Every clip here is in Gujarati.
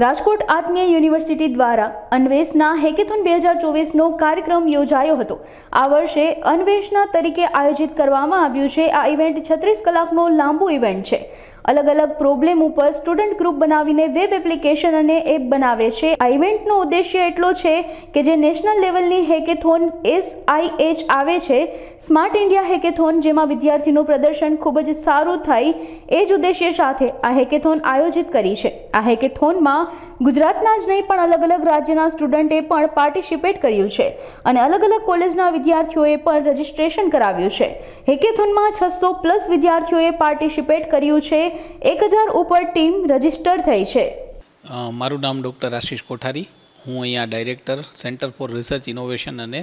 રાજકોટ આત્મીય યુનિવર્સિટી દ્વારા અન્વેષના હેકેથોન બે હજાર ચોવીસનો કાર્યક્રમ યોજાયો હતો આ વર્ષે અન્વેષના તરીકે આયોજિત કરવામાં આવ્યું છે આ ઇવેન્ટ છત્રીસ કલાકનો લાંબુ ઇવેન્ટ છે અલગ અલગ પ્રોબ્લેમ ઉપર સ્ટુડન્ટ ગ્રુપ બનાવીને વેબ એપ્લિકેશન અને એપ બનાવે છે આ ઇવેન્ટનો ઉદ્દેશ્ય એટલો છે કે જે નેશનલ લેવલની હેકેથોન એસ આઈ એચ આવે છે સ્માર્ટ ઇન્ડિયા હેકેથોન જેમાં વિદ્યાર્થીનું પ્રદર્શન ખૂબ જ સારું થાય એ જ ઉદ્દેશ્ય સાથે આ હેકેથોન આયોજિત કરી છે આ હેકેથોનમાં ગુજરાતના જ નહીં પણ અલગ અલગ રાજ્યના સ્ટુડન્ટે પણ પાર્ટિસિપેટ કર્યું છે અને અલગ અલગ કોલેજના વિદ્યાર્થીઓએ પણ રજિસ્ટ્રેશન કરાવ્યું છે હેકેથોનમાં છસો પ્લસ વિદ્યાર્થીઓએ પાર્ટિસિપેટ કર્યું છે એક હજાર ઉપર ટીમ રજીસ્ટર થઈ છે મારું નામ ડૉક્ટર આશીષ કોઠારી હું અહીંયા director centre for research innovation અને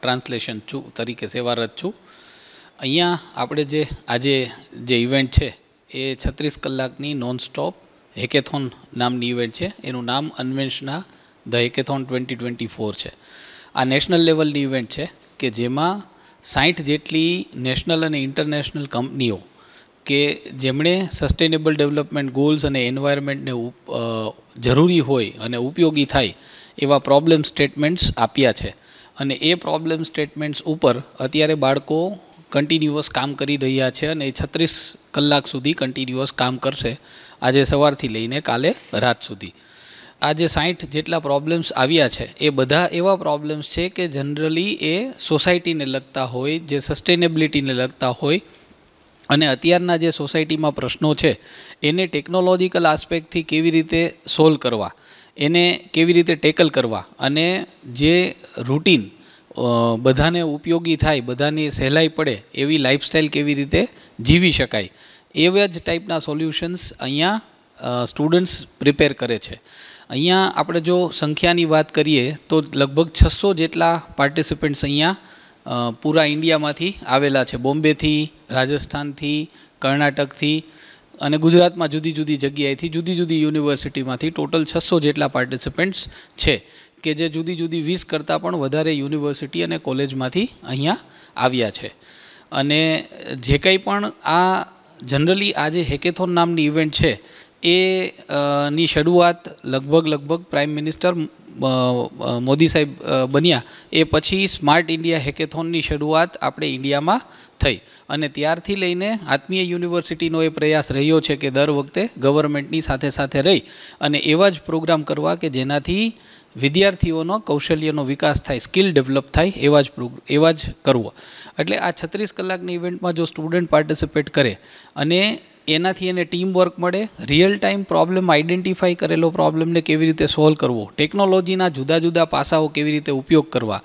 ટ્રાન્સલેશન છું તરીકે સેવારત છું અહીંયા આપણે જે આજે જે ઇવેન્ટ છે એ છત્રીસ કલાકની નોન સ્ટોપ હેકેથોન નામની ઇવેન્ટ છે એનું નામ Anveshana the hackathon twenty twenty four છે આ નેશનલ લેવલની ઇવેન્ટ છે કે જેમાં સાઠ જેટલી નેશનલ અને ઇન્ટરનેશનલ કંપનીઓ કે જેમણે સસ્ટેનેબલ ડેવલપમેન્ટ ગોલ્સ અને એન્વાયરમેન્ટને જરૂરી હોય અને ઉપયોગી થાય એવા પ્રોબ્લેમ સ્ટેટમેન્ટ્સ આપ્યા છે અને એ પ્રોબ્લેમ સ્ટેટમેન્ટ્સ ઉપર અત્યારે બાળકો કન્ટિન્યુઅસ કામ કરી રહ્યા છે અને એ છત્રીસ કલાક સુધી કન્ટિન્યુઅસ કામ કરશે આજે સવારથી લઈને કાલે રાત સુધી આ જે સાઠ જેટલા પ્રોબ્લેમ્સ આવ્યા છે એ બધા એવા પ્રોબ્લેમ્સ છે કે જનરલી એ સોસાયટીને લગતા હોય જે સસ્ટેનેબિલિટીને લગતા હોય અને અત્યારના જે સોસાયટીમાં પ્રશ્નો છે એને ટેકનોલોજીકલ આસ્પેક્ટથી કેવી રીતે સોલ્વ કરવા એને કેવી રીતે ટેકલ કરવા અને જે રૂટીન બધાને ઉપયોગી થાય બધાની સહેલાઈ પડે એવી લાઇફસ્ટાઈલ કેવી રીતે જીવી શકાય એવા જ ટાઈપના સોલ્યુશન્સ અહીંયા સ્ટુડન્ટ્સ પ્રિપેર કરે છે અહીંયા આપણે જો સંખ્યાની વાત કરીએ તો લગભગ છસો જેટલા પાર્ટિસિપન્ટ્સ અહીંયા પૂરા ઇન્ડિયામાંથી આવેલા છે બોમ્બેથી રાજસ્થાનથી કર્ણાટકથી અને ગુજરાતમાં જુદી જુદી જગ્યાએથી જુદી જુદી યુનિવર્સિટીમાંથી ટોટલ છસો જેટલા પાર્ટિસિપન્ટ્સ છે કે જે જુદી જુદી વીસ કરતાં પણ વધારે યુનિવર્સિટી અને કોલેજમાંથી અહીંયા આવ્યા છે અને જે કંઈ પણ આ જનરલી આ જે હેકેથોન નામની ઇવેન્ટ છે એ ની શરૂઆત લગભગ લગભગ પ્રાઇમ મિનિસ્ટર મોદી સાહેબ બન્યા એ પછી સ્માર્ટ ઇન્ડિયા હેકેથોનની શરૂઆત આપણે ઇન્ડિયામાં થઈ અને ત્યારથી લઈને આત્મીય યુનિવર્સિટીનો એ પ્રયાસ રહ્યો છે કે દર વખતે ગવર્મેન્ટની સાથે સાથે રહી અને એવા જ પ્રોગ્રામ કરવા કે જેનાથી વિદ્યાર્થીઓનો કૌશલ્યનો વિકાસ થાય સ્કિલ ડેવલપ થાય એવા જ એવા જ કરવો એટલે આ છત્રીસ કલાકની ઇવેન્ટમાં જો સ્ટુડન્ટ પાર્ટિસિપેટ કરે અને એનાથી એને ટીમ વર્ક મળે રિયલ ટાઈમ પ્રોબ્લેમ આઇડેન્ટિફાઈ કરેલો પ્રોબ્લેમને કેવી રીતે સોલ્વ કરવો ટેકનોલોજીના જુદા જુદા પાસાઓ કેવી રીતે ઉપયોગ કરવા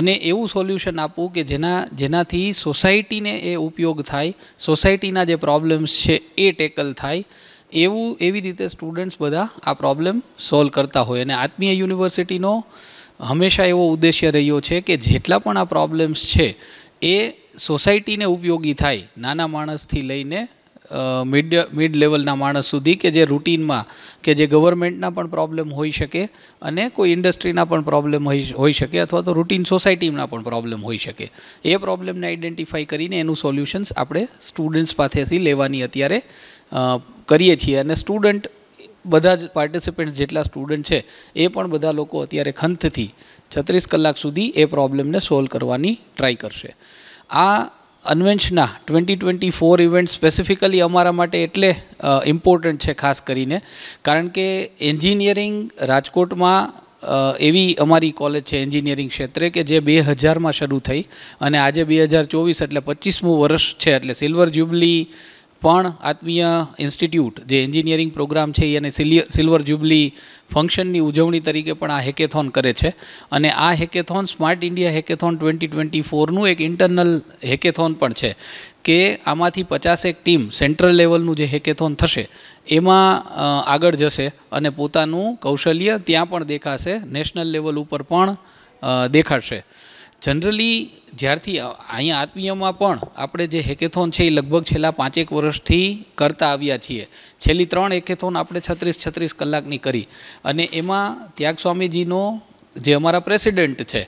અને એવું સોલ્યુશન આપવું કે જેના જેનાથી સોસાયટીને એ ઉપયોગ થાય સોસાયટીના જે પ્રોબ્લેમ્સ છે એ ટેકલ થાય એવું એવી રીતે સ્ટુડન્ટ્સ બધા આ પ્રોબ્લેમ સોલ્વ કરતા હોય અને આત્મીય યુનિવર્સિટીનો હંમેશા એવો ઉદ્દેશ્ય રહ્યો છે કે જેટલા પણ આ પ્રોબ્લેમ્સ છે એ સોસાયટીને ઉપયોગી થાય નાના માણસથી લઈને મિડ મિડ લેવલના માણસ સુધી કે જે રૂટીનમાં કે જે ગવર્મેન્ટના પણ પ્રોબ્લેમ હોઈ શકે અને કોઈ ઇન્ડસ્ટ્રીના પણ પ્રોબ્લેમ હોઈ શકે અથવા તો રૂટીન સોસાયટીના પણ પ્રોબ્લેમ હોઈ શકે એ પ્રોબ્લેમને આઇડેન્ટિફાઈ કરીને એનું સોલ્યુશન્સ આપણે સ્ટુડન્ટ્સ પાસેથી લેવાની અત્યારે કરીએ છીએ અને સ્ટુડન્ટ બધા જ પાર્ટિસિપન્ટ જેટલા સ્ટુડન્ટ છે એ પણ બધા લોકો અત્યારે ખંતથી છત્રીસ કલાક સુધી એ પ્રોબ્લેમને સોલ્વ કરવાની ટ્રાય કરશે આ Anveshana twenty twenty four event specifically અમારા માટે એટલે ઇમ્પોર્ટન્ટ છે ખાસ કરીને કારણ કે એન્જિનિયરિંગ રાજકોટમાં એવી અમારી કોલેજ છે એન્જિનિયરિંગ ક્ષેત્રે કે જે બે હજારમાં શરૂ થઈ અને આજે બે હજાર ચોવીસ એટલે પચીસમું વર્ષ છે એટલે સિલ્વર જ્યુબલી પણ આત્મીય ઇન્સ્ટિટ્યૂટ જે એન્જિનિયરિંગ પ્રોગ્રામ છે એને સિલ્વર જ્યુબલી ફંક્શનની ઉજવણી તરીકે પણ આ હેકેથોન કરે છે અને આ hackathon smart India hackathon twenty twenty ફોરનું એક ઇન્ટરનલ હેકેથોન પણ છે કે આમાંથી પચાસેક ટીમ સેન્ટ્રલ લેવલનું જે હેકેથોન થશે એમાં આગળ જશે અને પોતાનું કૌશલ્ય ત્યાં પણ દેખાશે નેશનલ લેવલ ઉપર પણ દેખાડશે જનરલી જ્યારથી અહીંયા આત્મીયમાં પણ આપણે જે હેકેથોન છે એ લગભગ છેલ્લા પાંચેક વર્ષથી કરતા આવ્યા છીએ છેલ્લી ત્રણ હેકેથોન આપણે છત્રીસ છત્રીસ કલાકની કરી અને એમાં ત્યાગ સ્વામીજીનો જે અમારા પ્રેસિડેન્ટ છે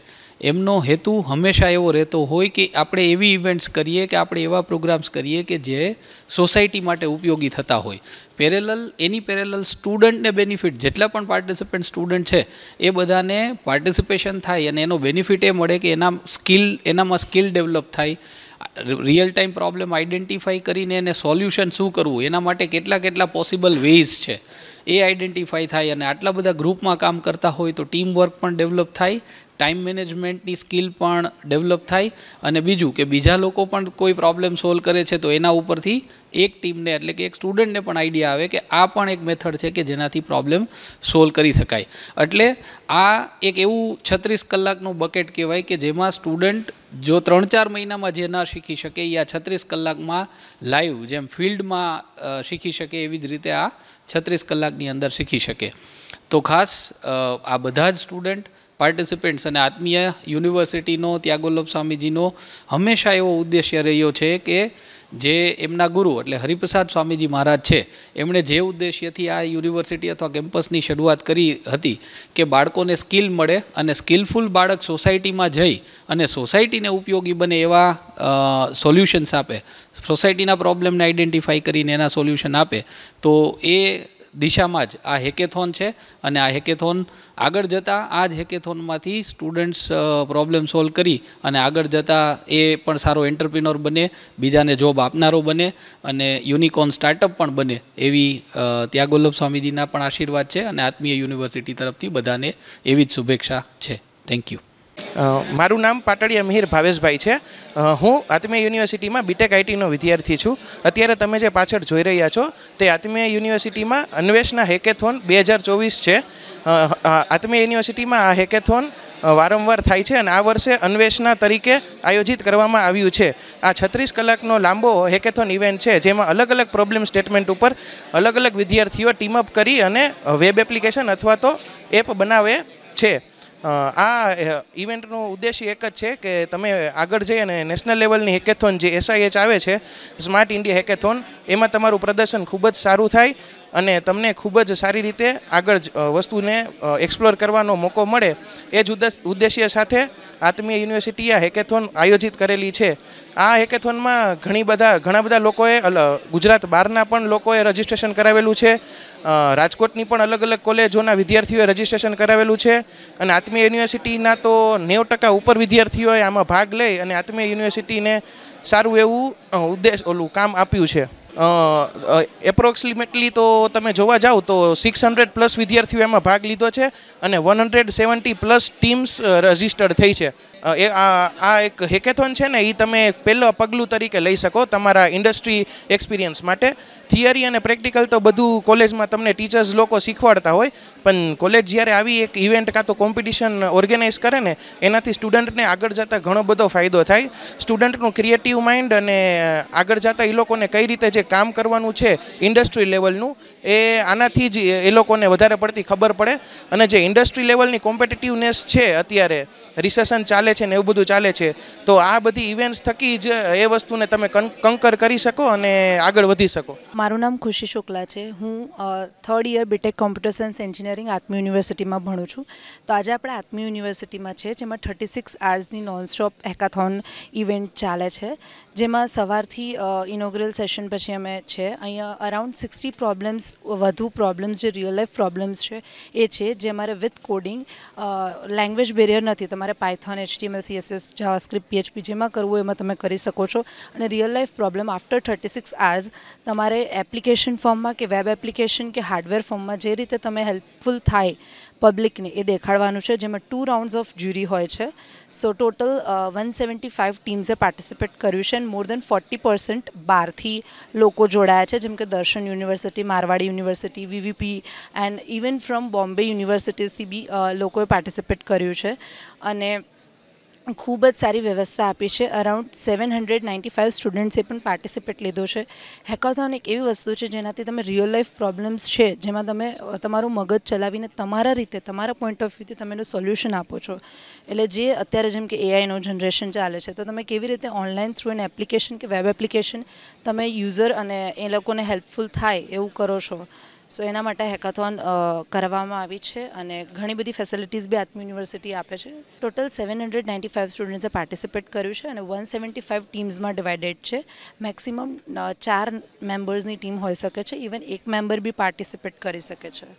એમનો હેતુ હંમેશા એવો રહેતો હોય કે આપણે એવી ઇવેન્ટ્સ કરીએ કે આપણે એવા પ્રોગ્રામ્સ કરીએ કે જે સોસાયટી માટે ઉપયોગી થતા હોય પેરેલલ એની પેરેલલ સ્ટુડન્ટને બેનિફિટ જેટલા પણ પાર્ટિસિપન્ટ સ્ટુડન્ટ છે એ બધાને પાર્ટિસિપેશન થાય અને એનો બેનિફિટ એ મળે કે એના સ્કિલ એનામાં સ્કિલ ડેવલપ થાય રિયલ ટાઈમ પ્રોબ્લેમ આઈડેન્ટિફાઈ કરીને એને સોલ્યુશન શું કરવું એના માટે કેટલા કેટલા પોસિબલ વેઝ છે એ આઈડેન્ટિફાઈ થાય અને આટલા બધા ગ્રુપમાં કામ કરતા હોય તો ટીમ વર્ક પણ ડેવલપ થાય ટાઈમ મેનેજમેન્ટની સ્કિલ પણ ડેવલપ થાય અને બીજું કે બીજા લોકો પણ કોઈ પ્રોબ્લેમ સોલ્વ કરે છે તો એના ઉપરથી એક ટીમને એટલે કે એક સ્ટુડન્ટને પણ આઈડિયા આવે કે આ પણ એક મેથડ છે કે જેનાથી પ્રોબ્લેમ સોલ્વ કરી શકાય એટલે આ એક એવું છત્રીસ કલાકનું બકેટ કહેવાય કે જેમાં સ્ટુડન્ટ જો ત્રણ ચાર મહિનામાં જે ના શીખી શકે એ આ છત્રીસ કલાકમાં લાઈવ જેમ ફિલ્ડમાં શીખી શકે એવી જ રીતે આ છત્રીસ કલાકની અંદર શીખી શકે તો ખાસ આ બધા જ સ્ટુડન્ટ પાર્ટિસિપન્ટ્સ અને આત્મીય યુનિવર્સિટીનો ત્યાગોલ્લભ સ્વામીજીનો હંમેશા એવો ઉદ્દેશ્ય રહ્યો છે કે જે એમના ગુરુ એટલે હરિપ્રસાદ સ્વામીજી મહારાજ છે એમણે જે ઉદ્દેશ્યથી આ યુનિવર્સિટી અથવા કેમ્પસની શરૂઆત કરી હતી કે બાળકોને સ્કિલ મળે અને સ્કિલફુલ બાળક સોસાયટીમાં જઈ અને સોસાયટીને ઉપયોગી બને એવા સોલ્યુશન્સ આપે સોસાયટીના પ્રોબ્લેમને આઈડેન્ટિફાઈ કરીને એના સોલ્યુશન આપે તો એ દિશામાં જ આ હેકેથોન છે અને આ હેકેથોન આગળ જતાં આ જ હેકેથોનમાંથી સ્ટુડન્ટ્સ પ્રોબ્લેમ સોલ્વ કરી અને આગળ જતાં એ પણ સારો એન્ટરપ્રિનોર બને બીજાને જોબ આપનારો બને અને યુનિકોર્ન સ્ટાર્ટઅપ પણ બને એવી ત્યાગોલ્લભ સ્વામીજીના પણ આશીર્વાદ છે અને આત્મીય યુનિવર્સિટી તરફથી બધાને એવી જ શુભેચ્છા છે થેન્ક યુ મારું નામ પાટડિયા મિહિર ભાવેશભાઈ છે હું આત્મીય યુનિવર્સિટીમાં બીટેક આઈટીનો વિદ્યાર્થી છું અત્યારે તમે જે પાછળ જોઈ રહ્યા છો તે આત્મીય યુનિવર્સિટીમાં અન્વેષના હેકેથોન બે હજાર ચોવીસ છે આત્મીય યુનિવર્સિટીમાં આ હેકેથોન વારંવાર થાય છે અને આ વર્ષે અન્વેષના તરીકે આયોજિત કરવામાં આવ્યું છે આ છત્રીસ કલાકનો લાંબો હેકેથોન ઇવેન્ટ છે જેમાં અલગ અલગ પ્રોબ્લેમ સ્ટેટમેન્ટ ઉપર અલગ અલગ વિદ્યાર્થીઓ ટીમઅપ કરી અને વેબ એપ્લિકેશન અથવા તો એપ બનાવે છે આ ઇવેન્ટનો ઉદ્દેશ્ય એક જ છે કે તમે આગળ જઈ અને નેશનલ લેવલની હેકેથોન જે એસઆઈએચ આવે છે સ્માર્ટ ઇન્ડિયા હેકેથોન એમાં તમારું પ્રદર્શન ખૂબ જ સારું થાય અને તમને ખૂબ જ સારી રીતે આગળ વસ્તુને એક્સપ્લોર કરવાનો મોકો મળે એ જ ઉદ્દેશ્ય સાથે આત્મીય યુનિવર્સિટી આ હેકેથોન આયોજિત કરેલી છે આ હેકેથોનમાં ઘણી બધા ઘણા બધા લોકોએ ગુજરાત બહારના પણ લોકોએ રજીસ્ટ્રેશન કરાવેલું છે રાજકોટની પણ અલગ અલગ કોલેજોના વિદ્યાર્થીઓએ રજીસ્ટ્રેશન કરાવેલું છે અને આત્મીય યુનિવર્સિટીના તો નેવ ટકા ઉપર વિદ્યાર્થીઓએ આમાં ભાગ લઈ અને આત્મીય યુનિવર્સિટીને સારું એવું ઉદ્દેશ ઓલું કામ આપ્યું છે એપ્રોક્સિમેટલી તો તમે જોવા જાઓ તો સિક્સ હંડ્રેડ પ્લસ વિદ્યાર્થીઓ એમાં ભાગ લીધો છે અને one hundred seventy plus teams registered થઈ છે એ આ એક હેકેથોન છે ને એ તમે પહેલો પગલું તરીકે લઈ શકો તમારા ઇન્ડસ્ટ્રી એક્સપિરિયન્સ માટે થિયરી અને પ્રેક્ટિકલ તો બધું કોલેજમાં તમને ટીચર્સ લોકો શીખવાડતા હોય પણ કોલેજ જ્યારે આવી એક ઇવેન્ટ કાં તો કોમ્પિટિશન ઓર્ગેનાઇઝ કરે ને એનાથી સ્ટુડન્ટને આગળ જતાં ઘણો બધો ફાયદો થાય સ્ટુડન્ટનું ક્રિએટિવ માઇન્ડ અને આગળ જતાં એ લોકોને કઈ રીતે જે કામ કરવાનું છે ઇન્ડસ્ટ્રી લેવલનું એ આનાથી જ એ લોકોને વધારે પડતી ખબર પડે અને જે ઇન્ડસ્ટ્રી લેવલની કોમ્પિટિટિવનેસ છે અત્યારે રિસેશન ચાલે ચાલે છે ને એવું બધું ચાલે છે તો આ બધી ઇવેન્ટ્સ થકી જ એ વસ્તુને તમે કંકર કરી શકો અને આગળ વધી શકો મારું નામ ખુશી શુક્લા છે હું third year BTech computer science engineering Atmiya યુનિવર્સિટીમાં ભણું છું તો આજે આપણે આત્મી યુનિવર્સિટીમાં છે જેમાં થર્ટી સિક્સ આવર્સની નોનસ્ટોપ હેકાથોન ઇવેન્ટ ચાલે છે જેમાં સવારથી ઇનોગ્રલ સેશન પછી અમે છે અહીંયા અરાઉન્ડ સિક્સટી પ્રોબ્લેમ્સ વધુ પ્રોબ્લેમ્સ જે રિયલ લાઈફ પ્રોબ્લેમ્સ છે એ છે જે અમારે વિથ કોડિંગ લેંગ્વેજ બેરિયર નથી તમારે Python H HTML CSS JavaScript PHP જેમાં કરવું એમાં તમે કરી શકો છો અને real life problem after thirty six hours તમારે એપ્લિકેશન ફોર્મમાં કે વેબ એપ્લિકેશન કે હાર્ડવેર ફોર્મમાં જે રીતે તમે હેલ્પફુલ થાય પબ્લિકને એ દેખાડવાનું છે જેમાં ટુ રાઉન્ડ્સ ઓફ જ્યુરી હોય છે so total one seventy five ટીમ્સે પાર્ટિસિપેટ કર્યું છે and more than forty percent બહારથી લોકો જોડાયા છે જેમ કે Darshan university Marwadi university VVP and even from Bombay યુનિવર્સિટીઝથી બી લોકોએ પાર્ટિસિપેટ કર્યું છે અને ખૂબ જ સારી વ્યવસ્થા આપી છે around seven hundred ninety five સ્ટુડન્ટ્સે પણ પાર્ટિસિપેટ લીધો છે હેકાથોન એક એવી વસ્તુ છે જેનાથી તમે રિયલ લાઈફ પ્રોબ્લેમ્સ છે જેમાં તમે તમારું મગજ ચલાવીને તમારા રીતે તમારા પોઈન્ટ ઓફ વ્યૂથી તમે એનું સોલ્યુશન આપો છો એટલે જે અત્યારે જેમ કે એઆઈનો જનરેશન ચાલે છે તો તમે કેવી રીતે ઓનલાઈન થ્રુ એન એપ્લિકેશન કે વેબ એપ્લિકેશન તમે યુઝર અને એ લોકોને હેલ્પફુલ થાય એવું કરો છો સો એના માટે હેકાથોન કરવામાં આવી છે અને ઘણી બધી ફેસિલિટીઝ બી આત્મ યુનિવર્સિટી આપે છે total seven hundred ninety five સ્ટુડન્ટ્સે પાર્ટિસિપેટ કર્યું છે અને વન સેવન્ટી ફાઇવ ટીમ્સમાં ડિવાઇડેડ છે મેક્સિમમ ચાર મેમ્બર્સની ટીમ હોઈ શકે છે ઇવન એક મેમ્બર બી પાર્ટિસિપેટ કરી શકે છે